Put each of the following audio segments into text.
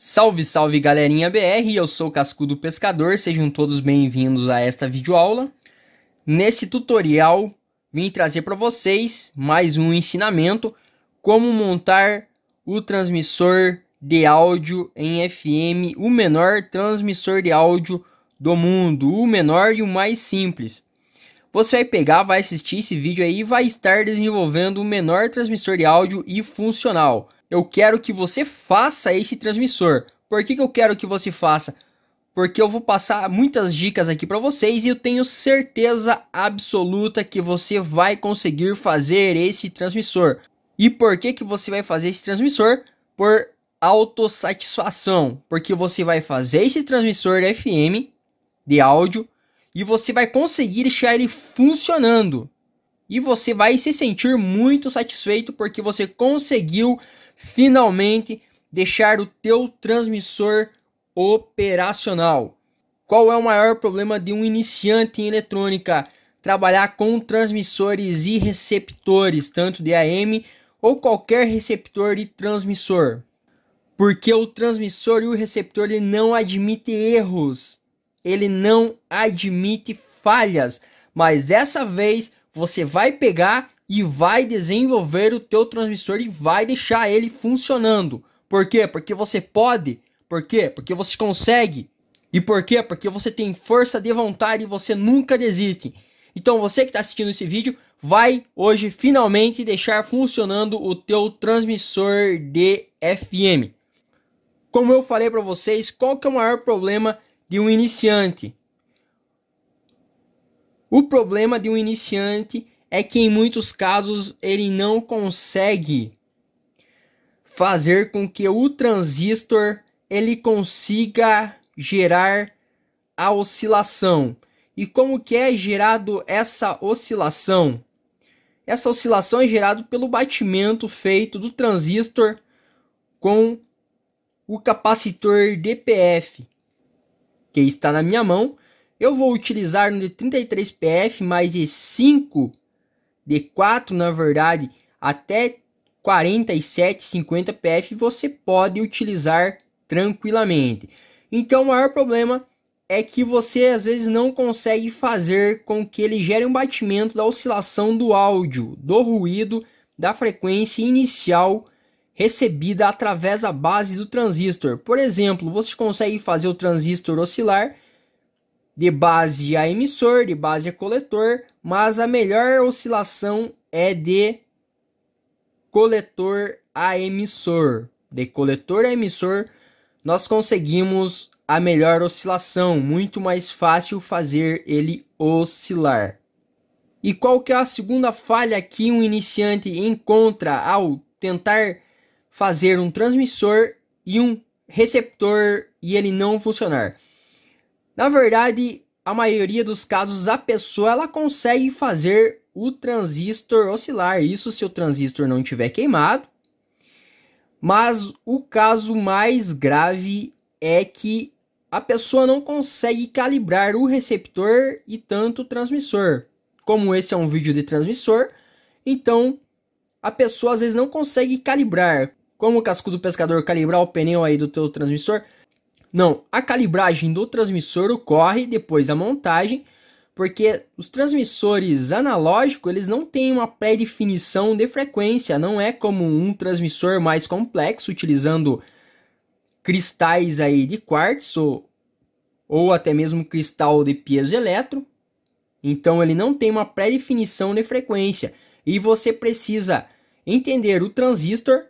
Salve, salve galerinha BR, eu sou o Cascudo Pescador, sejam todos bem-vindos a esta videoaula. Nesse tutorial, vim trazer para vocês mais um ensinamento como montar o transmissor de áudio em FM, o menor transmissor de áudio do mundo, o menor e o mais simples. Você vai pegar, vai assistir esse vídeo aí e vai estar desenvolvendo o menor transmissor de áudio e funcional eu quero que você faça esse transmissor. Por que, que eu quero que você faça? Porque eu vou passar muitas dicas aqui para vocês e eu tenho certeza absoluta que você vai conseguir fazer esse transmissor. E por que, que você vai fazer esse transmissor? Por autossatisfação, porque você vai fazer esse transmissor FM de áudio e você vai conseguir deixar ele funcionando. E você vai se sentir muito satisfeito porque você conseguiu finalmente deixar o teu transmissor operacional. Qual é o maior problema de um iniciante em eletrônica? Trabalhar com transmissores e receptores, tanto de AM ou qualquer receptor e transmissor. Porque o transmissor e o receptor ele não admite erros, ele não admite falhas. Mas dessa vez você vai pegar e vai desenvolver o teu transmissor e vai deixar ele funcionando. Por quê? Porque você pode. Por quê? Porque você consegue. E por quê? Porque você tem força de vontade e você nunca desiste. Então você que está assistindo esse vídeo vai hoje finalmente deixar funcionando o teu transmissor de FM. Como eu falei para vocês, qual que é o maior problema de um iniciante? O problema de um iniciante é que em muitos casos ele não consegue fazer com que o transistor ele consiga gerar a oscilação. E como que é gerado essa oscilação? Essa oscilação é gerada pelo batimento feito do transistor com o capacitor DPF que está na minha mão. Eu vou utilizar no de 33PF mais de 5 de 4, na verdade, até 47, 50 PF você pode utilizar tranquilamente. Então, o maior problema é que você às vezes não consegue fazer com que ele gere um batimento da oscilação do áudio, do ruído, da frequência inicial recebida através da base do transistor. Por exemplo, você consegue fazer o transistor oscilar de base a é emissor, de base a é coletor, mas a melhor oscilação é de coletor a emissor. De coletor a emissor, nós conseguimos a melhor oscilação, muito mais fácil fazer ele oscilar. E qual que é a segunda falha que um iniciante encontra ao tentar fazer um transmissor e um receptor e ele não funcionar? Na verdade, a maioria dos casos a pessoa ela consegue fazer o transistor oscilar, isso se o transistor não tiver queimado. Mas o caso mais grave é que a pessoa não consegue calibrar o receptor e tanto o transmissor. Como esse é um vídeo de transmissor, então a pessoa às vezes não consegue calibrar. Como o cascudo pescador calibrar o pneu aí do teu transmissor, não, a calibragem do transmissor ocorre depois da montagem, porque os transmissores analógicos eles não têm uma pré-definição de frequência, não é como um transmissor mais complexo utilizando cristais aí de quartzo ou, até mesmo cristal de piezoelétron. Então ele não tem uma pré-definição de frequência e você precisa entender o transistor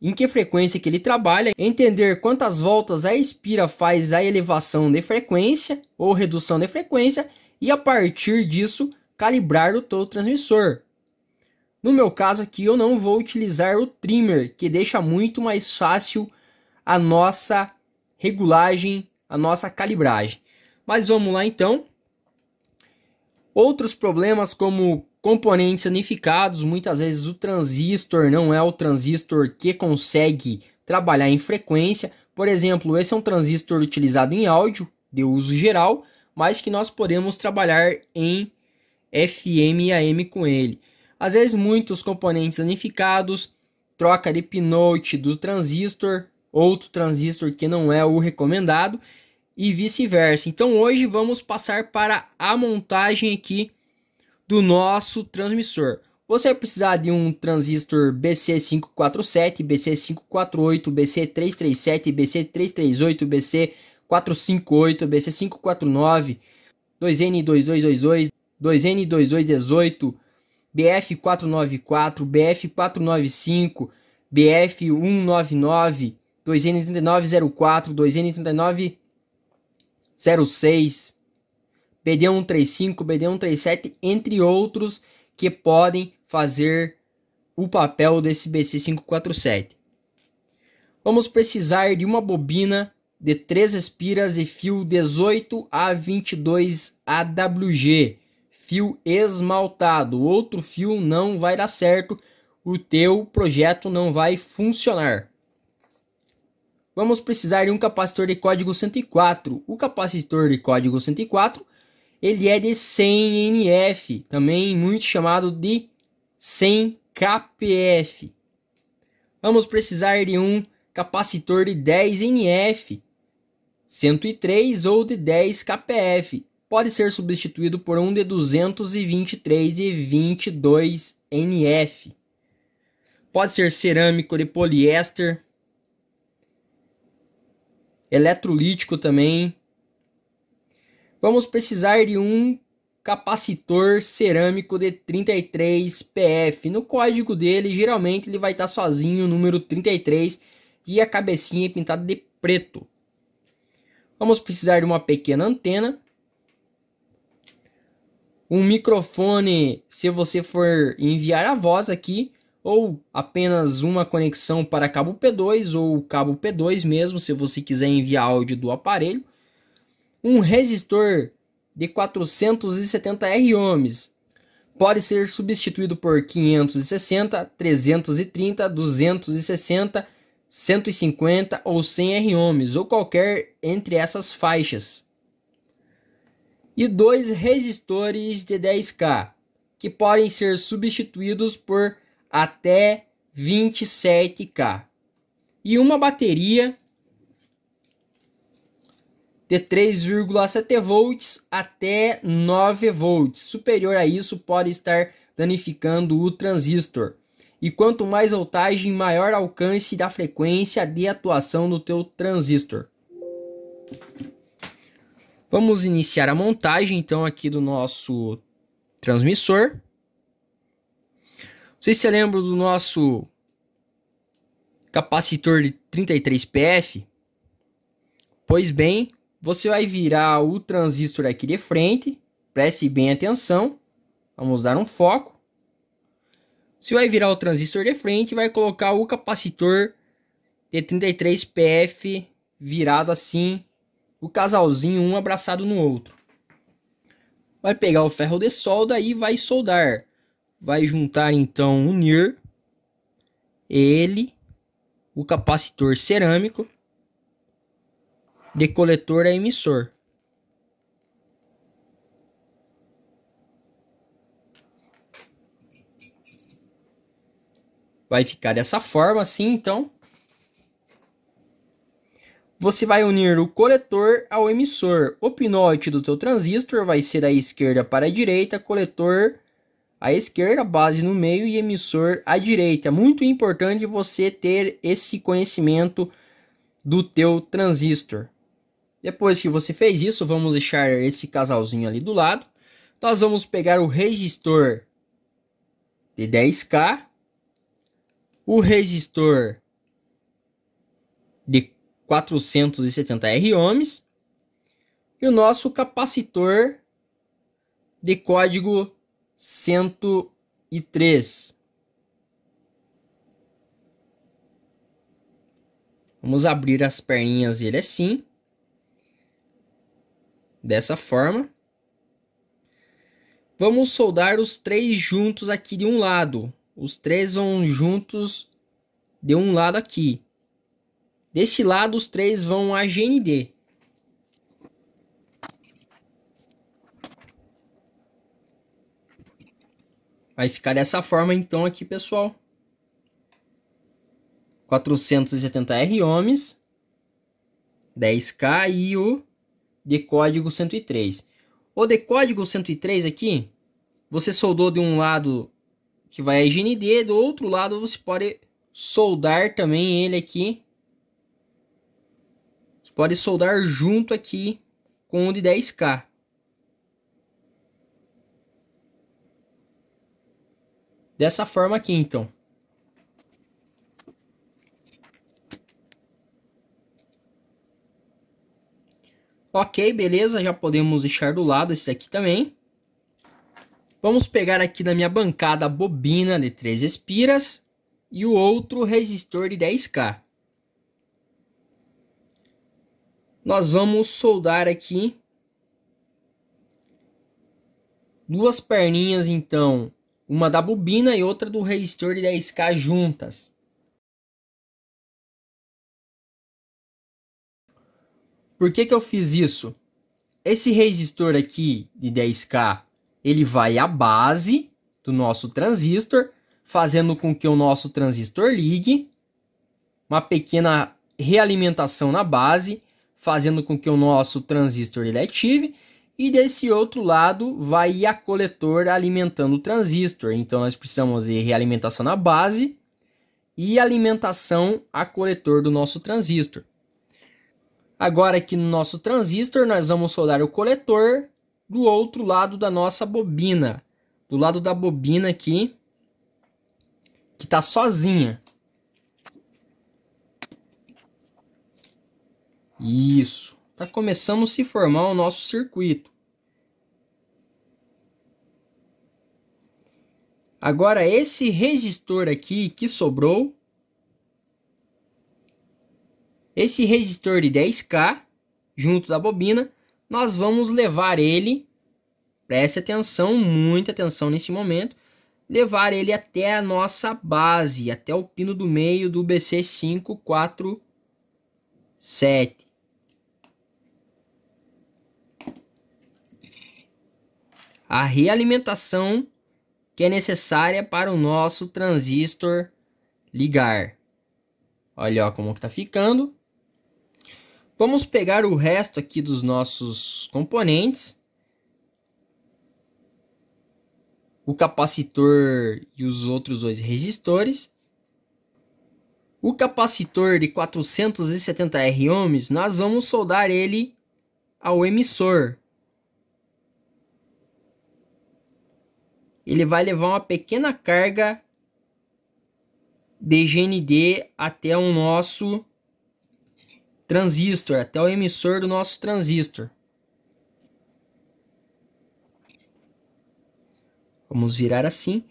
em que frequência que ele trabalha, entender quantas voltas a espira faz a elevação de frequência ou redução de frequência e a partir disso calibrar o teu transmissor. No meu caso aqui eu não vou utilizar o trimmer, que deixa muito mais fácil a nossa regulagem, a nossa calibragem. Mas vamos lá então. Outros problemas como componentes unificados, muitas vezes o transistor não é o transistor que consegue trabalhar em frequência. Por exemplo, esse é um transistor utilizado em áudio de uso geral, mas que nós podemos trabalhar em FM e AM com ele. Às vezes muitos componentes danificados, troca de pinote do transistor, outro transistor que não é o recomendado e vice-versa. Então hoje vamos passar para a montagem aqui do nosso transmissor. Você vai precisar de um transistor BC547, BC548, BC337, BC338, BC458, BC549, 2N2222, 2N2218, BF494, BF495, BF199, 2N3904, 2N3906, BD135, BD137, entre outros que podem fazer o papel desse BC547. Vamos precisar de uma bobina de 3 espiras e fio 18 a 22 AWG, fio esmaltado. Outro fio não vai dar certo, o teu projeto não vai funcionar. Vamos precisar de um capacitor de código 104. O capacitor de código 104 ele é de 100 NF, também muito chamado de 100 KPF. Vamos precisar de um capacitor de 10 NF, 103 ou de 10 KPF. Pode ser substituído por um de 223 e 22 NF. Pode ser cerâmico de poliéster, eletrolítico também, vamos precisar de um capacitor cerâmico de 33 PF. No código dele, geralmente ele vai estar sozinho o número 33 e a cabecinha é pintada de preto. Vamos precisar de uma pequena antena. Um microfone, se você for enviar a voz aqui, ou apenas uma conexão para cabo P2 ou cabo P2 mesmo, se você quiser enviar áudio do aparelho. Um resistor de 470R ohms pode ser substituído por 560, 330, 260, 150 ou 100 R ohms ou qualquer entre essas faixas. E dois resistores de 10K que podem ser substituídos por até 27K. E uma bateria de 3,7 volts até 9 volts. Superior a isso pode estar danificando o transistor. E quanto mais voltagem, maior alcance da frequência de atuação do teu transistor. Vamos iniciar a montagem então aqui do nosso transmissor. Vocês se lembram do nosso capacitor de 33 PF? Pois bem, você vai virar o transistor aqui de frente. Preste bem atenção. Vamos dar um foco. Você vai virar o transistor de frente e vai colocar o capacitor de 33 PF virado assim, o casalzinho um abraçado no outro. Vai pegar o ferro de solda e vai soldar. Vai juntar então o NIR, ele, o capacitor cerâmico de coletor a é emissor. Vai ficar dessa forma assim, então. Você vai unir o coletor ao emissor. O pinote do teu transistor vai ser da esquerda para a direita, coletor à esquerda, base no meio e emissor à direita. É muito importante você ter esse conhecimento do teu transistor. Depois que você fez isso, vamos deixar esse casalzinho ali do lado. Nós vamos pegar o resistor de 10K, o resistor de 470R ohms e o nosso capacitor de código 103. Vamos abrir as perninhas dele assim. Dessa forma, vamos soldar os três juntos aqui de um lado. Os três vão juntos de um lado aqui. Desse lado, os três vão a GND. Vai ficar dessa forma então aqui, pessoal. 470R ohms, 10K e o de código 103. O de código 103 aqui, você soldou de um lado que vai a GND, do outro lado você pode soldar também ele aqui. Você pode soldar junto aqui com o de 10K. Dessa forma aqui, então. Ok, beleza, já podemos deixar do lado esse daqui também. Vamos pegar aqui na minha bancada a bobina de 3 espiras e o outro resistor de 10K. Nós vamos soldar aqui duas perninhas então, uma da bobina e outra do resistor de 10K juntas. Por que, que eu fiz isso? Esse resistor aqui de 10K, ele vai à base do nosso transistor, fazendo com que o nosso transistor ligue, uma pequena realimentação na base, fazendo com que o nosso transistor ele ative, e desse outro lado vai a coletor alimentando o transistor. Então nós precisamos de realimentação na base e alimentação a coletor do nosso transistor. Agora aqui no nosso transistor, nós vamos soldar o coletor do outro lado da nossa bobina. Do lado da bobina aqui, que está sozinha. Isso. Está começando a se formar o nosso circuito. Agora esse resistor aqui que sobrou, esse resistor de 10K, junto da bobina, nós vamos levar ele, preste atenção, muita atenção nesse momento, levar ele até a nossa base, até o pino do meio do BC547. A realimentação que é necessária para o nosso transistor ligar. Olha ó, como que tá ficando. Vamos pegar o resto aqui dos nossos componentes. O capacitor e os outros dois resistores. O capacitor de 470 R ohms, nós vamos soldar ele ao emissor. Ele vai levar uma pequena carga de GND até o nosso transistor, até o emissor do nosso transistor. Vamos virar assim.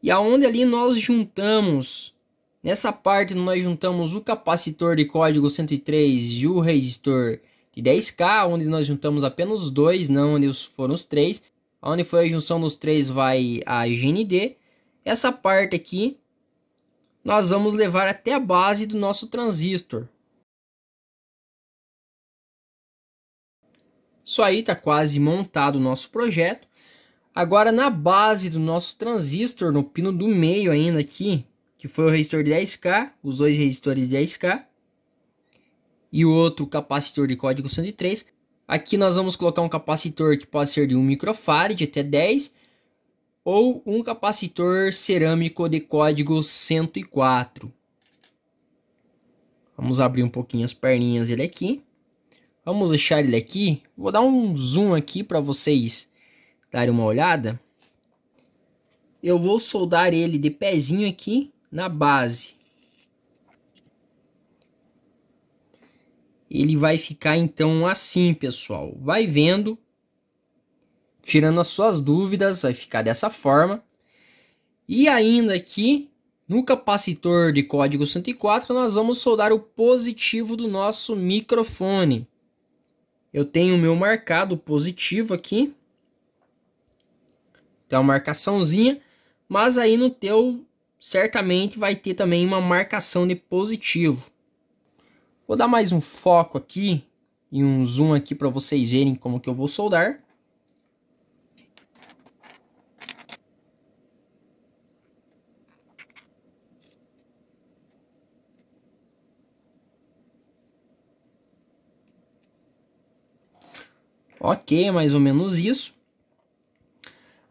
E aonde ali nós juntamos, nessa parte nós juntamos o capacitor de código 103 e o resistor de 10K, onde nós juntamos apenas os dois, não onde foram os três. Onde foi a junção dos três vai a GND. Essa parte aqui nós vamos levar até a base do nosso transistor. Isso aí está quase montado o nosso projeto. Agora na base do nosso transistor, no pino do meio ainda aqui, que foi o resistor de 10K, os dois resistores de 10K e o outro capacitor de código 103. Aqui nós vamos colocar um capacitor que pode ser de 1 microfarad até 10 ou um capacitor cerâmico de código 104. Vamos abrir um pouquinho as perninhas dele aqui. Vamos deixar ele aqui. Vou dar um zoom aqui para vocês darem uma olhada. Eu vou soldar ele de pezinho aqui na base. Ele vai ficar então assim, pessoal. Vai vendo, tirando as suas dúvidas, vai ficar dessa forma. E ainda aqui, no capacitor de código 104, nós vamos soldar o positivo do nosso microfone. Eu tenho o meu marcado positivo aqui. Tem uma marcaçãozinha. Mas aí no teu, certamente vai ter também uma marcação de positivo. Vou dar mais um foco aqui e um zoom aqui para vocês verem como que eu vou soldar. Ok, mais ou menos isso.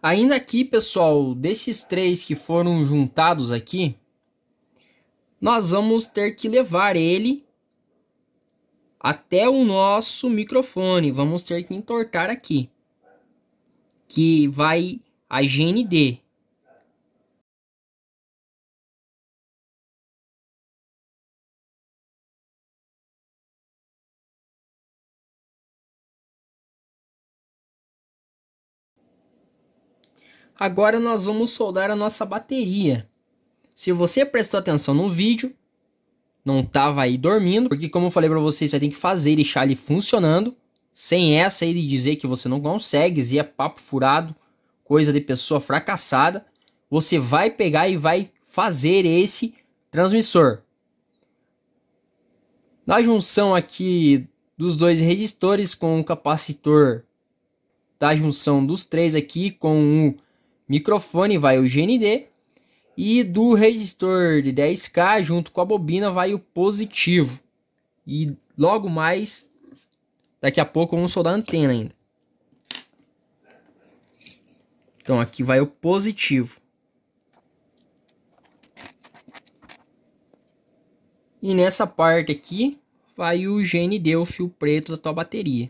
Ainda aqui, pessoal, desses três que foram juntados aqui, nós vamos ter que levar ele até o nosso microfone. Vamos ter que entortar aqui, que vai a GND. Agora nós vamos soldar a nossa bateria. Se você prestou atenção no vídeo, não estava aí dormindo, porque como eu falei para vocês, você tem que fazer e deixar ele funcionando. Sem essa ele dizer que você não consegue, e é papo furado, coisa de pessoa fracassada. Você vai pegar e vai fazer esse transmissor. Na junção aqui dos dois resistores com o capacitor da junção dos três aqui com o microfone vai o GND e do resistor de 10K junto com a bobina vai o positivo. E logo mais, daqui a pouco vamos soldar a antena ainda. Então aqui vai o positivo. E nessa parte aqui vai o GND, o fio preto da tua bateria.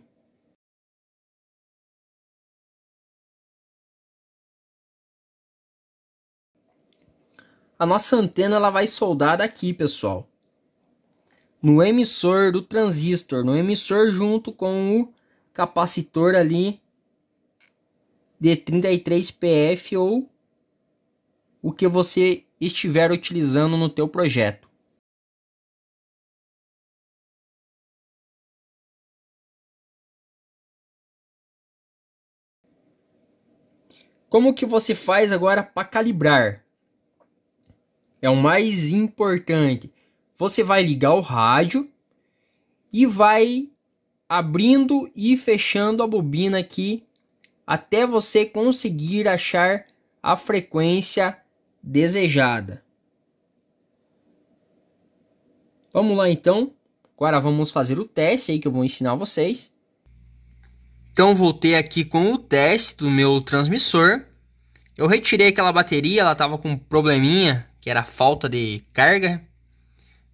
a nossa antena ela vai soldar aqui, pessoal. No emissor do transistor, no emissor junto com o capacitor ali de 33 PF ou o que você estiver utilizando no teu projeto. Como que você faz agora para calibrar? é o mais importante. Você vai ligar o rádio e vai abrindo e fechando a bobina aqui até você conseguir achar a frequência desejada. Vamos lá então. Agora vamos fazer o teste aí que eu vou ensinar vocês. Então voltei aqui com o teste do meu transmissor. Eu retirei aquela bateria, ela estava com um probleminha que era a falta de carga,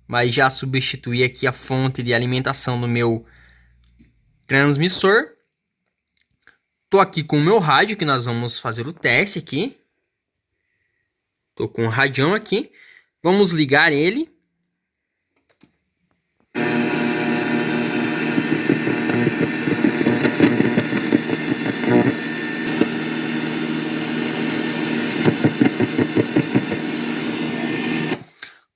mas já substituí aqui a fonte de alimentação do meu transmissor. Tô aqui com o meu rádio que nós vamos fazer o teste aqui. Tô com o radião aqui. Vamos ligar ele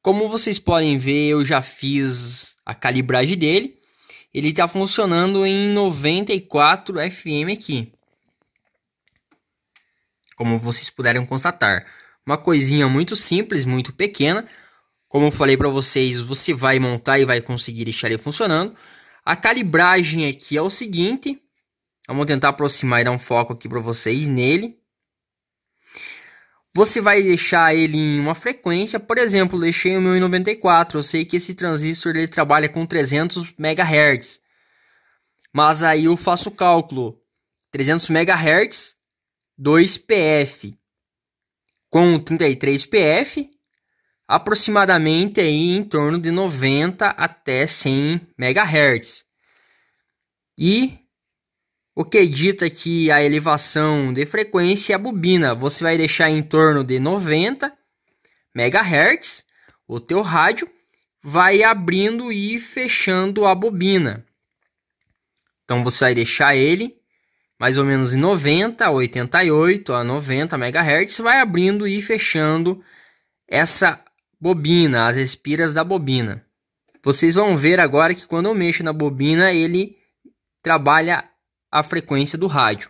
Como vocês podem ver, eu já fiz a calibragem dele. Ele está funcionando em 94 FM aqui. Como vocês puderam constatar. Uma coisinha muito simples, muito pequena. Como eu falei para vocês, você vai montar e vai conseguir deixar ele funcionando. A calibragem aqui é o seguinte. Vamos tentar aproximar e dar um foco aqui para vocês nele. Você vai deixar ele em uma frequência, por exemplo, deixei o meu em 94. Eu sei que esse transistor ele trabalha com 300 MHz. Mas aí eu faço o cálculo. 300 MHz, 2 PF com 33 PF, aproximadamente aí em torno de 90 até 100 MHz. E o que dita que a elevação de frequência é a bobina você vai deixar em torno de 90 MHz, o teu rádio vai abrindo e fechando a bobina. Então você vai deixar ele mais ou menos em 90, 88 a 90 MHz, vai abrindo e fechando essa bobina, as espiras da bobina. Vocês vão ver agora que quando eu mexo na bobina, ele trabalha a frequência do rádio.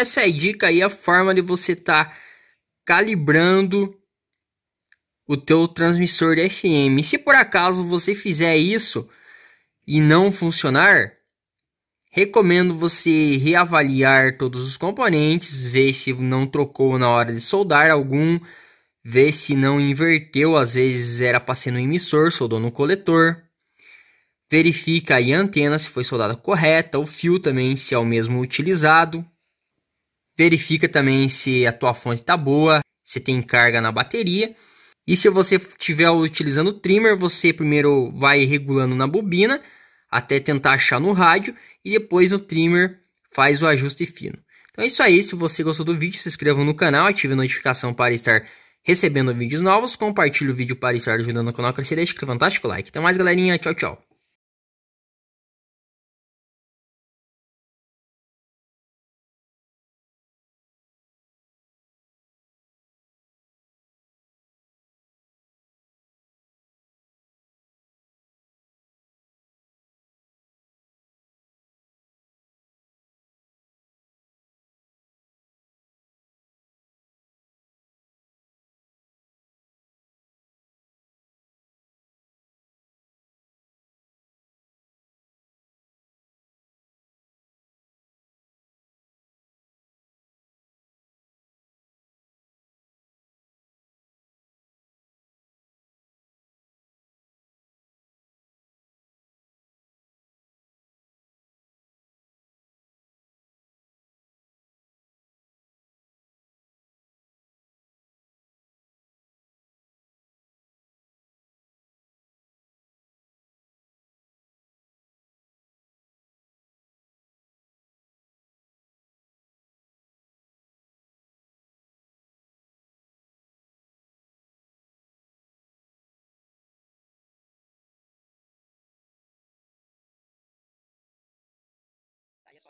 essa é a dica aí, a forma de você estar tá calibrando o teu transmissor de FM. se por acaso você fizer isso e não funcionar, recomendo você reavaliar todos os componentes, ver se não trocou na hora de soldar algum, ver se não inverteu, às vezes era para ser no emissor, soldou no coletor. Verifica aí a antena se foi soldada correta, o fio também se é o mesmo utilizado. Verifica também se a tua fonte está boa, se tem carga na bateria. E se você estiver utilizando o trimmer, você primeiro vai regulando na bobina até tentar achar no rádio e depois o trimmer faz o ajuste fino. Então é isso aí, se você gostou do vídeo, se inscreva no canal, ative a notificação para estar recebendo vídeos novos, compartilhe o vídeo para estar ajudando o canal a crescer, deixa aquele fantástico like. Até mais galerinha, tchau, tchau.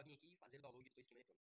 sozinho aqui e fazer o download do seu esquema eletrônico.